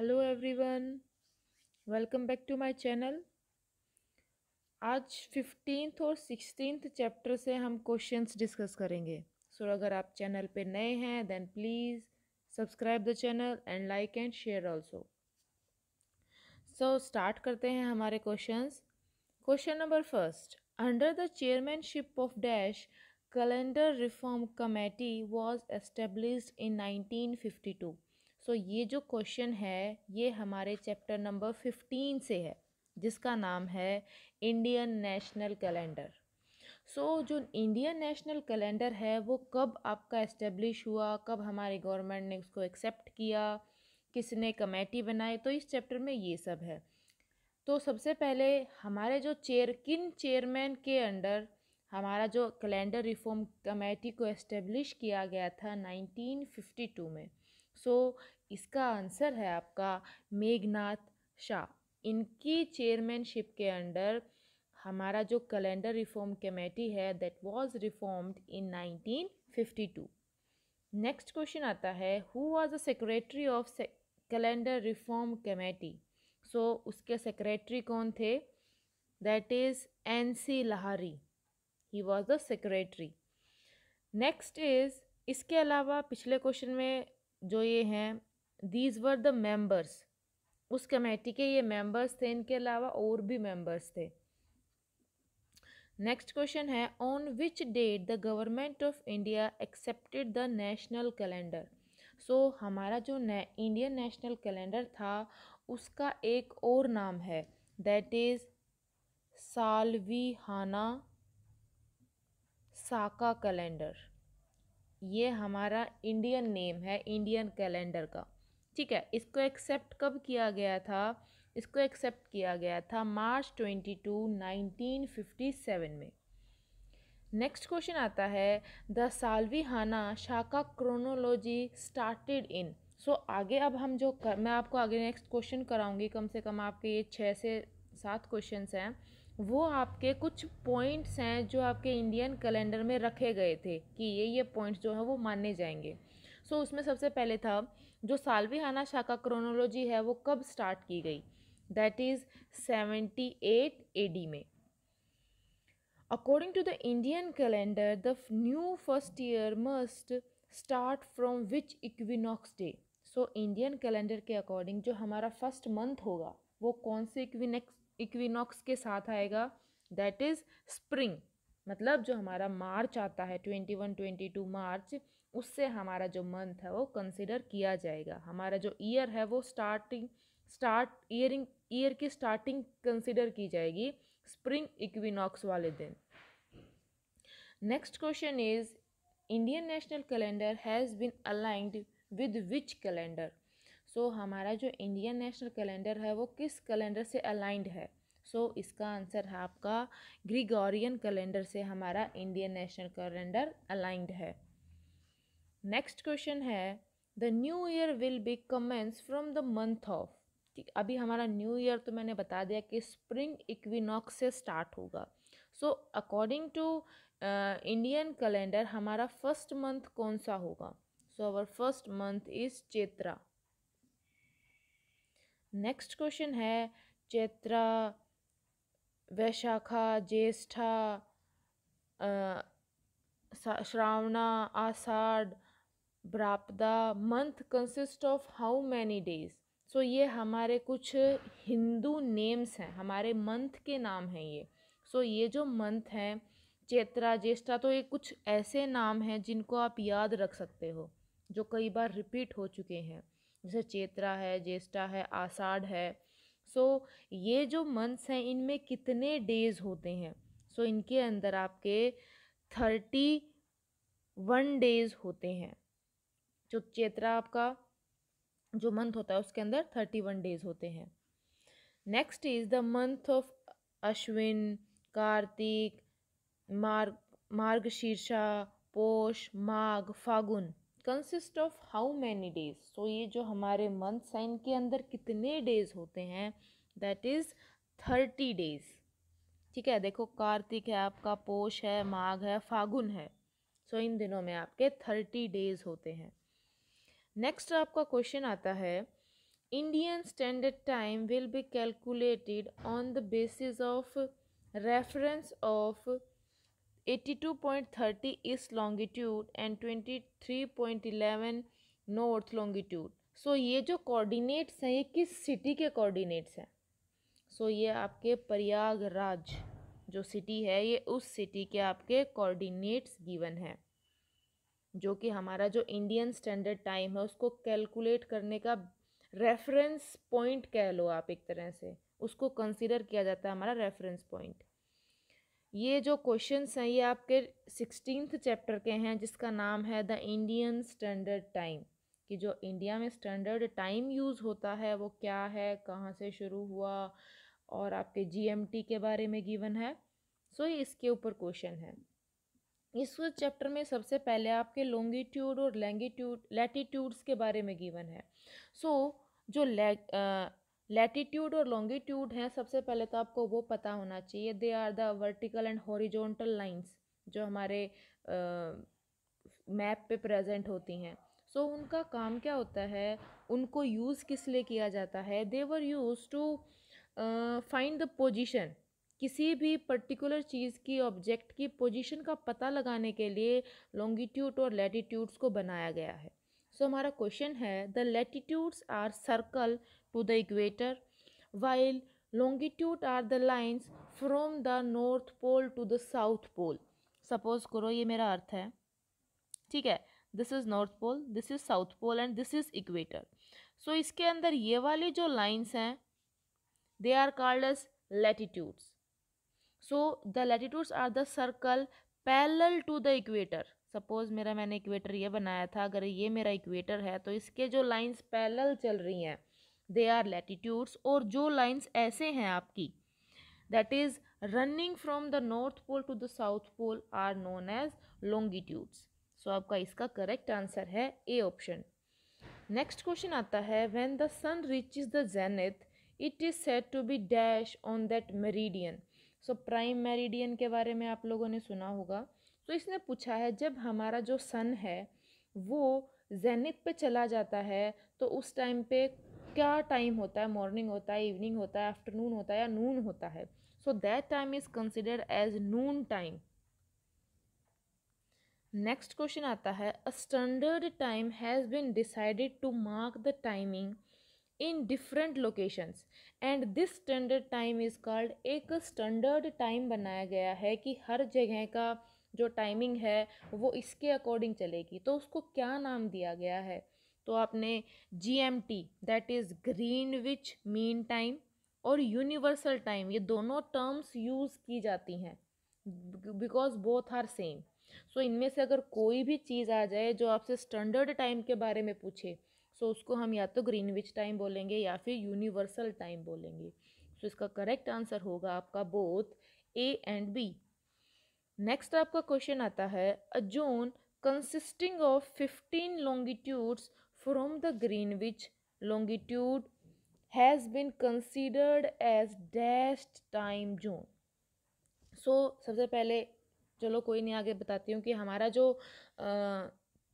hello everyone welcome back to my channel आज fifteenth और sixteen chapter से हम क्वेश्चंस डिस्कस करेंगे सो so, अगर आप चैनल पे नए हैं then please subscribe the channel and like and share also so start करते हैं हमारे questions question number first under the chairmanship of dash calendar reform committee was establish in nineteen so ये जो क्वेश्चन है ये हमारे चैप्टर नंबर फिफ्टीन से है जिसका नाम है Indian national calendar so so, जो इंडियन नेशनल कैलेंडर है वो कब आपका इस्टेब्लिश हुआ कब हमारे गवर्नमेंट ने उसको एक्सेप्ट किया किसने कमेटी बनाई तो इस चैप्टर में ये सब है तो सबसे पहले हमारे जो चेयर किन चेयरमैन के अंडर हमारा जो कैलेंडर रिफॉर्म कमेटी को इस्टेब्लिश किया गया था 1952 में सो so, इसका आंसर है आपका मेघनाथ शाह इनकी चेयरमैनशिप के अंडर हमारा जो कैलेंडर रिफॉर्म कमेटी है that was reformed in 1952 next question आता है who was the secretary of calendar reform committee so उसके सेक्रेटरी कौन थे that is N C Lahiri he was the secretary next is इसके अलावा पिछले क्वेश्चन में जो ये हैं दीज वर द मेंबर्स उस कमेटी के ये मेंबर्स थे इनके अलावा और भी मेंबर्स थे नेक्स्ट क्वेश्चन है on which date the government of India accepted the national calendar so हमारा जो ने, इंडियन नेशनल कैलेंडर था उसका एक और नाम है that is Salivahana Saka calendar ये हमारा इंडियन नेम है इंडियन कैलेंडर का ठीक है इसको एक्सेप्ट कब किया गया था इसको एक्सेप्ट किया गया था March twenty two nineteen fifty seven में नेक्स्ट क्वेश्चन आता है द सालवी हाना शाखा क्रोनोलॉजी स्टार्टेड इन सो आगे अब हम जो कर, मैं आपको आगे नेक्स्ट क्वेश्चन कराऊंगी कम से कम आपके ये छः से सात क्वेश्चन हैं वो आपके कुछ पॉइंट्स हैं जो आपके इंडियन कैलेंडर में रखे गए थे कि ये ये पॉइंट्स जो हैं वो माने जाएंगे सो so, उसमें सबसे पहले था जो सालवेहाना शाखा क्रोनोलॉजी है वो कब स्टार्ट की गई that is seventy eight A D में according to the Indian calendar the new first year must start from which equinox day so Indian calendar के अकॉर्डिंग जो हमारा फर्स्ट मंथ होगा वो कौन से इक्विनेक्स इक्विनॉक्स के साथ आएगा दैट इज़ स्प्रिंग मतलब जो हमारा मार्च आता है twenty one twenty two March उससे हमारा जो मंथ है वो कंसिडर किया जाएगा हमारा जो ईयर है वो स्टार्टिंग स्टार्ट ईयरिंग ईयर की स्टार्टिंग कंसिडर की जाएगी स्प्रिंग इक्विनॉक्स वाले दिन next question is Indian national calendar has been aligned with which calendar so हमारा जो इंडियन नेशनल कैलेंडर है वो किस कैलेंडर से अलाइंड है सो so, इसका आंसर है आपका ग्रीगोरियन कैलेंडर से हमारा इंडियन नेशनल कैलेंडर अलाइंड है नेक्स्ट क्वेश्चन है the new year will be commence from the month of ठीक अभी हमारा न्यू ईयर तो मैंने बता दिया कि स्प्रिंग इक्विनॉक्स से स्टार्ट होगा so according to Indian calendar हमारा फर्स्ट मंथ कौन सा होगा so our first month is Chaitra next question है Chaitra Vaishakha Jyeshtha uh, Shravana Ashadha Bhadrapada month consist of how many days so ये हमारे कुछ हिंदू नेम्स हैं हमारे मंथ के नाम हैं ये सो so ये जो मंथ हैं चेत्रा ज्येष्ठा तो ये कुछ ऐसे नाम हैं जिनको आप याद रख सकते हो जो कई बार रिपीट हो चुके हैं जैसे चेत्रा है ज्येष्ठा है आषाढ़ है सो so, ये जो मंथ्स हैं इनमें कितने डेज होते हैं सो so, इनके अंदर आपके थर्टी वन डेज होते हैं जो चेत्रा आपका जो मंथ होता है उसके अंदर थर्टी वन डेज होते हैं next is the month of Ashwin Kartik Marg Margashirsha Paush Magh Phagun consist of how many days so ये जो हमारे मंथ साइन के अंदर कितने डेज होते हैं दैट इज़ थर्टी डेज ठीक है देखो कार्तिक है आपका पोष है माघ है फागुन है सो so, इन दिनों में आपके थर्टी डेज होते हैं नेक्स्ट आपका क्वेश्चन आता है Indian standard time will be calculated on the basis of reference of two point thirty east longitude and twenty three point eleven north longitude so ये जो कोऑर्डिनेट्स हैं ये किस सिटी के कोऑर्डिनेट्स हैं सो so, ये आपके प्रयागराज जो सिटी है ये उस सिटी के आपके कोऑर्डिनेट्स गिवन हैं जो कि हमारा जो इंडियन स्टैंडर्ड टाइम है उसको कैलकुलेट करने का रेफरेंस पॉइंट कह लो आप एक तरह से उसको कंसिडर किया जाता है हमारा रेफरेंस पॉइंट ये जो क्वेश्चंस हैं ये आपके सिक्सटीनथ चैप्टर के हैं जिसका नाम है द इंडियन स्टैंडर्ड टाइम कि जो इंडिया में स्टैंडर्ड टाइम यूज़ होता है वो क्या है कहाँ से शुरू हुआ और आपके जीएमटी के बारे में गिवन है सो so, ये इसके ऊपर क्वेश्चन है इस चैप्टर में सबसे पहले आपके लोंगीट्यूड और लैंगीट्यूड लैटीट्यूड्स के बारे में गिवन है सो so, जो लैटीट्यूड और लॉन्गिट्यूड हैं सबसे पहले तो आपको वो पता होना चाहिए they are the vertical and horizontal lines जो हमारे मैप पे प्रेजेंट होती हैं सो so, उनका काम क्या होता है उनको यूज़ किस लिए किया जाता है they were use to find the position किसी भी पर्टिकुलर चीज़ की ऑब्जेक्ट की पोजीशन का पता लगाने के लिए लॉन्गिट्यूड और लेटीट्यूड्स को बनाया गया है सो so, हमारा क्वेश्चन है the latitudes are circle to the equator while longitude are the lines from the north pole to the south pole suppose करो ये मेरा अर्थ है ठीक है this is north pole this is south pole and this is equator so इसके अंदर ये वाली जो लाइन्स हैं they are called as latitudes so the latitudes are the circle parallel to the equator suppose मेरा मैंने इक्वेटर ये बनाया था अगर ये मेरा इक्वेटर है तो इसके जो लाइंस पैरेलल चल रही हैं दे आर लेटिट्यूड्स और जो लाइंस ऐसे हैं आपकी that is running from the north pole to the south pole are known as longitudes so आपका इसका करेक्ट आंसर है ए ऑप्शन नेक्स्ट क्वेश्चन आता है when the sun reaches the zenith it is said to be dash on that meridian so prime meridian के बारे में आप लोगों ने सुना होगा तो इसने पूछा है जब हमारा जो सन है वो जेनिक पे चला जाता है तो उस टाइम पे क्या टाइम होता है मॉर्निंग होता है इवनिंग होता है आफ्टरनून होता है या नून होता है so that time is consider as noon time next question आता है a standard time has been decided to mark the timing in different locations and this standard time is called एक standard time बनाया गया है कि हर जगह का जो टाइमिंग है वो इसके अकॉर्डिंग चलेगी तो उसको क्या नाम दिया गया है तो आपने G M T that is Greenwich mean time और यूनिवर्सल टाइम ये दोनों टर्म्स यूज़ की जाती हैं because both are same so इनमें से अगर कोई भी चीज़ आ जाए जो आपसे स्टैंडर्ड टाइम के बारे में पूछे सो उसको हम या तो ग्रीनविच टाइम बोलेंगे या फिर यूनिवर्सल टाइम बोलेंगे सो इसका करेक्ट आंसर होगा आपका both A and B next आपका क्वेश्चन आता है a zone consisting of fifteen longitudes from the Greenwich longitude has been considered as डेस्ट टाइम जोन सो सबसे पहले चलो कोई नहीं आगे बताती हूँ कि हमारा जो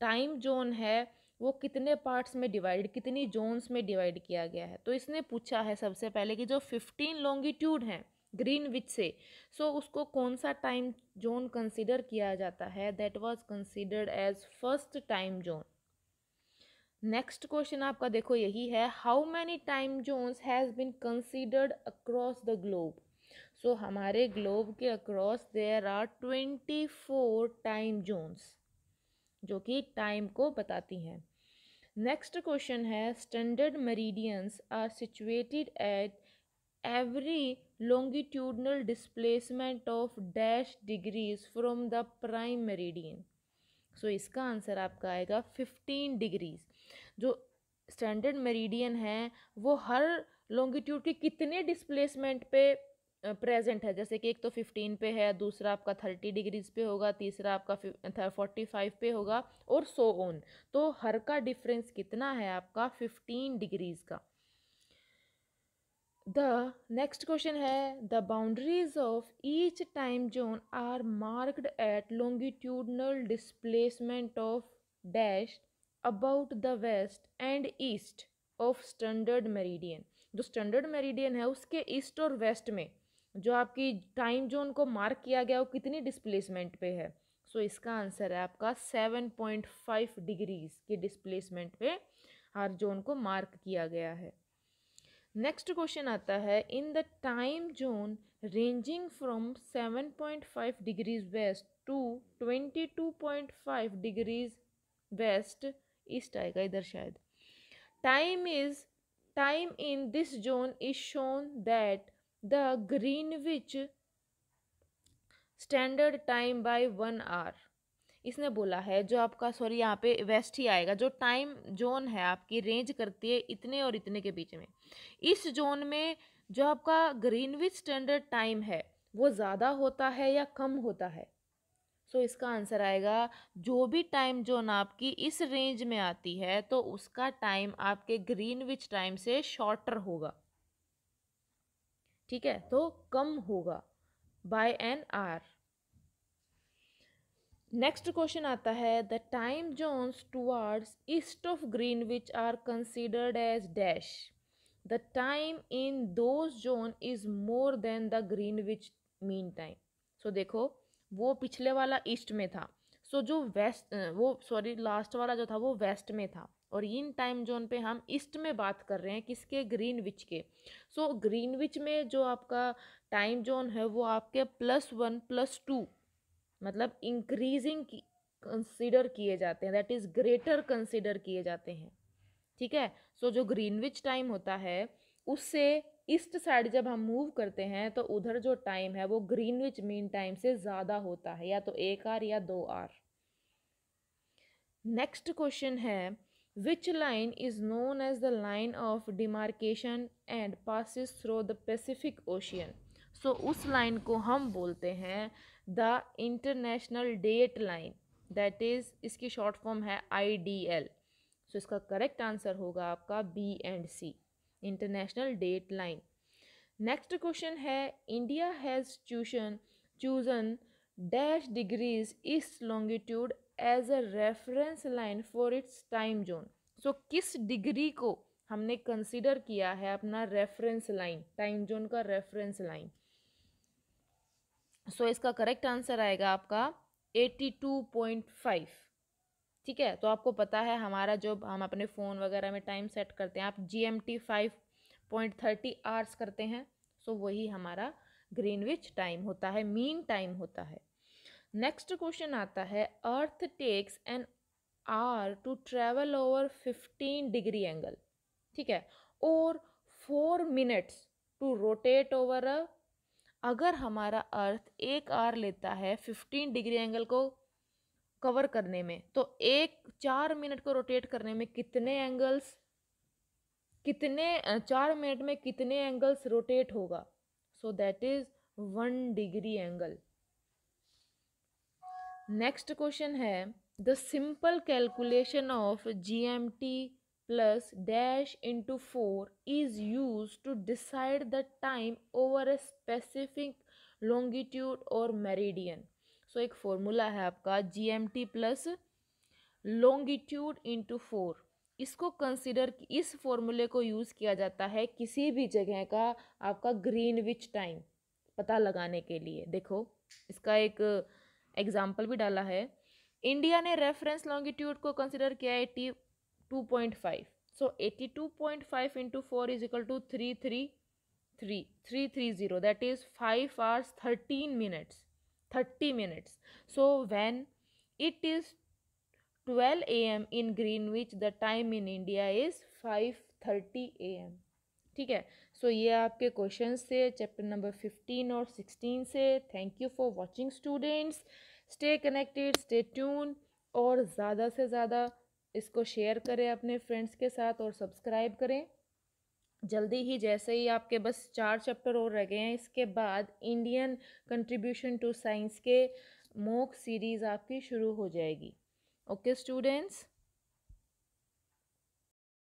टाइम जोन है वो कितने पार्ट्स में डिवाइड कितनी जोन्स में डिवाइड किया गया है तो इसने पूछा है सबसे पहले कि जो फिफ्टीन लॉन्गिट्यूड हैं ग्रीन विच से सो so, उसको कौन सा टाइम जोन कंसिडर किया जाता है that was considered as first time zone next question आपका देखो यही है how many time zones has been considered across the globe so हमारे ग्लोब के across there are twenty four time zones जो कि टाइम को बताती हैं नेक्स्ट क्वेश्चन है standard meridians are situated at every longitudinal displacement of dash degrees from the prime meridian so इसका answer आपका आएगा फिफ्टीन डिग्रीज जो स्टैंडर्ड मरीडियन है वो हर लॉन्गिट्यूड के कितने डिस्प्लेसमेंट पे प्रेजेंट है जैसे कि एक तो फिफ्टीन पे है दूसरा आपका थर्टी डिग्रीज पे होगा तीसरा आपका फोर्टी फाइव पे होगा और सो ऑन तो हर का डिफरेंस कितना है आपका फिफ्टीन डिग्रीज का द नेक्स्ट क्वेश्चन है the boundaries of each time zone are marked at longitudinal displacement of dash about the west and east of standard meridian जो स्टैंडर्ड मेरिडियन है उसके ईस्ट और वेस्ट में जो आपकी टाइम जोन को मार्क किया गया वो कितनी डिस्प्लेसमेंट पे है सो इसका आंसर है आपका सेवन पॉइंट फाइव डिग्रीज के डिस्प्लेसमेंट पे हर जोन को मार्क किया गया है नेक्स्ट क्वेश्चन आता है in the time zone ranging from seven point five degrees west to twenty two point five degrees west east आएगा इधर शायद time is time in this zone is shown that Greenwich standard time by one hour इसने बोला है जो आपका sorry यहाँ पे वेस्ट ही आएगा जो टाइम जोन है आपकी रेंज करती है इतने और इतने के बीच में इस जोन में जो आपका ग्रीनविच स्टैंडर्ड टाइम है वो ज़्यादा होता है या कम होता है सो so, इसका आंसर आएगा जो भी टाइम जोन आपकी इस रेंज में आती है तो उसका टाइम आपके ग्रीनविच टाइम से शॉर्टर होगा ठीक है तो कम होगा by n hour next question आता है the time zones towards east of Greenwich are considered as dash the time in those zone is more than the Greenwich mean time so देखो वो पिछले वाला east में था so so, जो west वो सॉरी लास्ट वाला जो था वो वेस्ट में था और इन टाइम जोन पे हम ईस्ट में बात कर रहे हैं किसके ग्रीनविच के सो so, ग्रीनविच में जो आपका टाइम जोन है वो आपके प्लस वन प्लस टू मतलब इंक्रीजिंग कंसिडर किए जाते हैं दैट इज़ ग्रेटर कंसिडर किए जाते हैं ठीक है सो so, जो ग्रीनविच टाइम होता है उससे ईस्ट साइड जब हम मूव करते हैं तो उधर जो टाइम है वो ग्रीनविच मीन टाइम से ज़्यादा होता है या तो एक आर या दो आर नेक्स्ट क्वेश्चन है which line is known as the line of demarcation and passes through the Pacific Ocean so उस line को हम बोलते हैं the international date line that is इसकी short form है आई डी एल सो इसका correct answer होगा आपका B and C international date line next question है India has chosen chosen dash degrees east longitude as a reference line for its time zone so किस degree को हमने consider किया है अपना रेफरेंस लाइन टाइम जोन का reference line so इसका correct answer आएगा आपका एट्टी टू पॉइंट फाइव ठीक है तो आपको पता है हमारा जो हम अपने फ़ोन वगैरह में टाइम सेट करते हैं आप G M T five point thirty hours करते हैं सो वही हमारा ग्रीनविच टाइम होता है मीन टाइम होता है नेक्स्ट क्वेश्चन आता है earth takes an hour to travel over fifteen degree angle ठीक है और four minutes to rotate over a अगर हमारा अर्थ एक आर लेता है फिफ्टीन डिग्री एंगल को कवर करने में तो एक चार मिनट को रोटेट करने में कितने एंगल्स कितने चार मिनट में कितने एंगल्स रोटेट होगा so that is one degree angle next question है the simple calculation of G M T plus dash into four is use to decide the time over a specific longitude और meridian so एक formula है आपका G M T plus longitude into four इसको consider इस फॉर्मूले को use किया जाता है किसी भी जगह का आपका ग्रीन विच टाइम पता लगाने के लिए देखो इसका एक एग्जाम्पल भी डाला है इंडिया ने रेफरेंस लॉन्गिट्यूड को कंसिडर किया eighty two point five so eighty two point five into four is equal to three three three three three zero that is five hours thirteen minutes thirty minutes so when it is M in Greenwich the time in India is five thirty A M ठीक है सो ये आपके question से chapter number fifteen और sixteen से thank you for watching students stay connected stay tune और ज़्यादा से ज़्यादा इसको शेयर करें अपने फ्रेंड्स के साथ और सब्सक्राइब करें जल्दी ही जैसे ही आपके बस चार चैप्टर और रह गए हैं इसके बाद इंडियन कंट्रीब्यूशन टू साइंस के मोक सीरीज़ आपकी शुरू हो जाएगी ओके स्टूडेंट्स